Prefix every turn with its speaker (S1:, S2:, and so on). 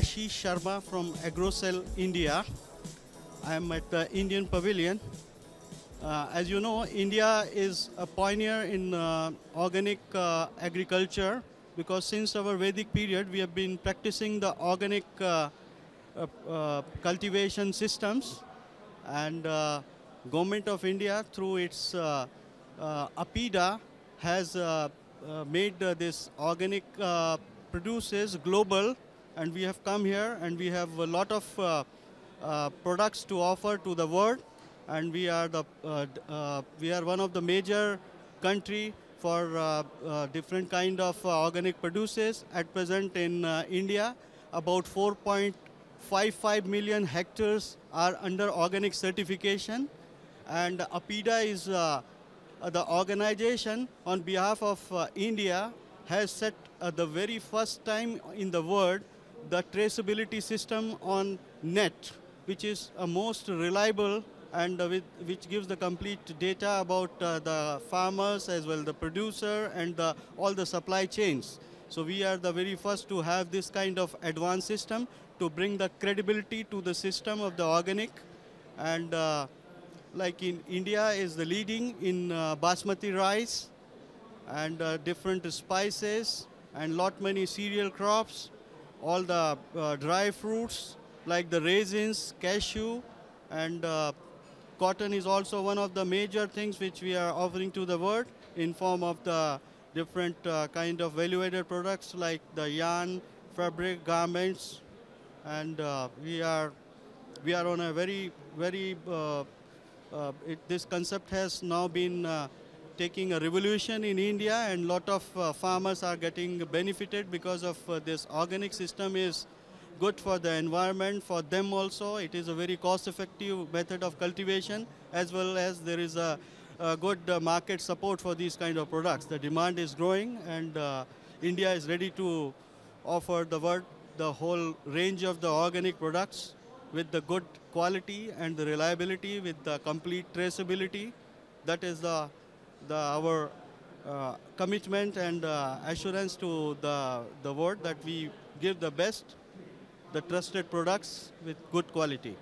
S1: Ashish Sharma from AgroCell India. I am at the Indian Pavilion. Uh, as you know, India is a pioneer in uh, organic uh, agriculture because since our Vedic period, we have been practicing the organic uh, uh, uh, cultivation systems and government of India through its APIDA has made this organic produces global and we have come here and we have a lot of uh, uh, products to offer to the world and we are the uh, uh we are one of the major country for uh, uh, different kind of organic produces at present in India about 4.55 million hectares are under organic certification and APIDA is the organization on behalf of India has set uh, the very first time in the world the traceability system on net, which is a uh, most reliable and uh, with, which gives the complete data about uh, the farmers as well the producer and the, all the supply chains. So we are the very first to have this kind of advanced system to bring the credibility to the system of the organic and uh, like in India is the leading in uh, basmati rice and uh, different spices and lot many cereal crops all the uh, dry fruits like the raisins, cashew, and uh, cotton is also one of the major things which we are offering to the world in form of the different uh, kind of value-added products like the yarn, fabric, garments, and uh, we are we are on a very very uh, uh, it, this concept has now been taking a revolution in India and lot of uh, farmers are getting benefited because of uh, this organic system is good for the environment, for them also. It is a very cost-effective method of cultivation as well as there is a, a good uh, market support for these kind of products. The demand is growing and uh, India is ready to offer the world the whole range of the organic products with the good quality and the reliability, with the complete traceability. That is the the, our uh, commitment and uh, assurance to the, the world that we give the best, the trusted products with good quality.